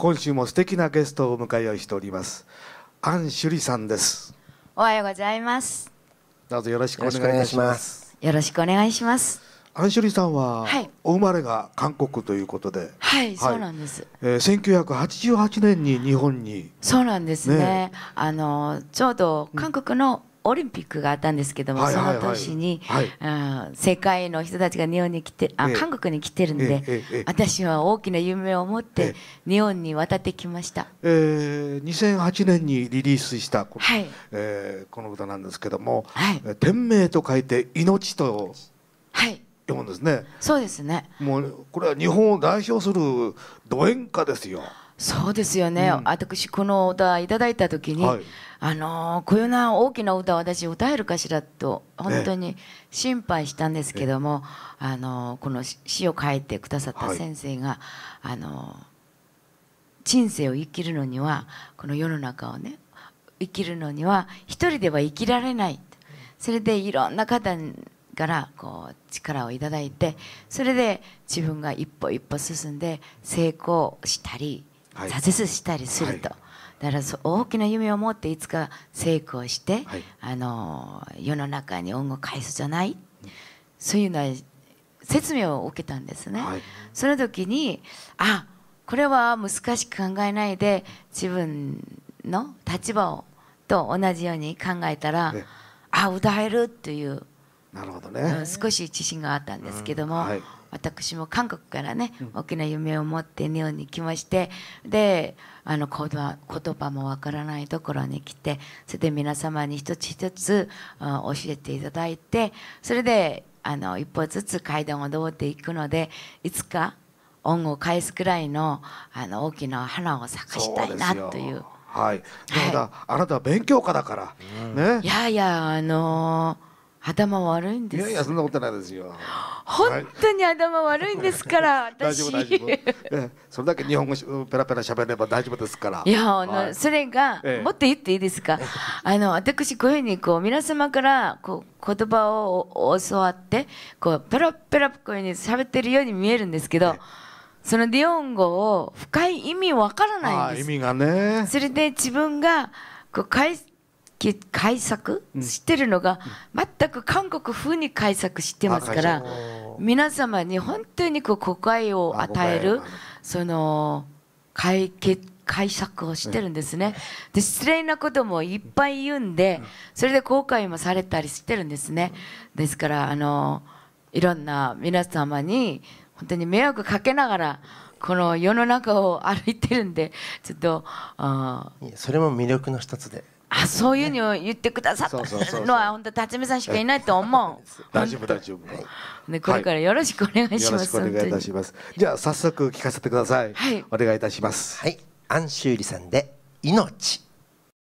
今週も素敵なゲストを迎えしておりますアンシュリさんですおはようございますどうぞよろしくお願いしますよろしくお願いしますアンシュリさんは、はい、お生まれが韓国ということで、はい、はい、そうなんです。えー、1988年に日本に、そうなんですね。ねあのちょうど韓国のオリンピックがあったんですけども、その年に、はい、世界の人たちが日本に来てあ、韓国に来てるんで、私は大きな夢を持って日本に渡ってきました、えー、2008年にリリースしたこ,、はいえー、この歌なんですけども「はい、天命」と書いて「命」と読むんですね、そうですねもうこれは日本を代表するド演歌ですよ。そうですよね、うん、私この歌いただいた時に、はい、あのこういうな大きな歌を私歌えるかしらと本当に心配したんですけども、あのこの詩を書いてくださった先生が、はい、あの人生を生きるのにはこの世の中をね生きるのには一人では生きられないそれでいろんな方からこう力をいただいてそれで自分が一歩一歩進んで成功したり挫折したりすると。だから大きな夢を持っていつか成功して、はい、あの世の中に恩を返すじゃないそういうのは説明を受けたんですね。はい、その時にあこれは難しく考えないで自分の立場をと同じように考えたら、ね、あ歌えるというなるほどね、少し自信があったんですけども。うんはい私も韓国からね大きな夢を持って日本に来ましてであの言葉言葉もわからないところに来てそれで皆様に一つ一つ、教えていただいてそれであの一歩ずつ階段を登っていくのでいつか恩を返すくらいのあの大きな花を咲かしたいなという。はい、だから、はい、あなたは勉強家だから、うん、ね。いやいや、あのー頭悪いんですいやいやそんなことないですよ本当に頭悪いんですから、大丈夫大丈夫、それだけ日本語ペラペラ喋れば大丈夫ですからいやあの、それが、もっと言っていいですかあの私こういうふうにこう皆様からこう言葉を教わってこうペラペラこういうふうに喋ってるように見えるんですけど、そのディオン語を深い意味わからないんです意味がねそれで自分がこう返す解釈してるのが、全く韓国風に解釈してますから、皆様に本当にこう誤解を与える、その解決解釈をしてるんですね、で失礼なこともいっぱい言うんで、それで後悔もされたりしてるんですね、ですからあのいろんな皆様に本当に迷惑かけながらこの世の中を歩いてるんでちょっとそれも魅力の一つであそういうのを言ってくださったのは本当辰巳さんしかいないと思う 大丈夫大丈夫でこれからよろしくお願いします、はい、よろしくお願いいたしますじゃあ早速聞かせてください、はい、お願いいたしますはい安修理さんで命